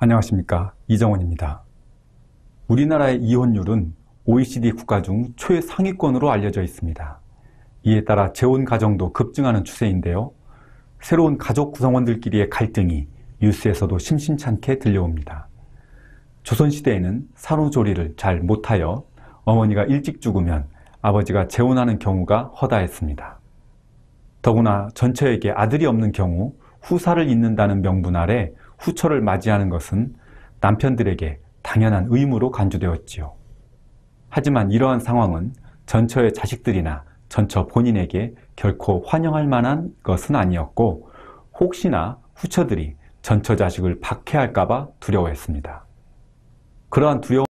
안녕하십니까 이정원입니다. 우리나라의 이혼율은 OECD 국가 중 최상위권으로 알려져 있습니다. 이에 따라 재혼 가정도 급증하는 추세인데요. 새로운 가족 구성원들끼리의 갈등이 뉴스에서도 심심찮게 들려옵니다. 조선시대에는 산후조리를 잘 못하여 어머니가 일찍 죽으면 아버지가 재혼하는 경우가 허다했습니다. 더구나 전처에게 아들이 없는 경우 후사를 잇는다는 명분 아래 후처를 맞이하는 것은 남편들에게 당연한 의무로 간주되었지요. 하지만 이러한 상황은 전처의 자식들이나 전처 본인에게 결코 환영할 만한 것은 아니었고 혹시나 후처들이 전처 자식을 박해할까봐 두려워했습니다. 그러한 두려움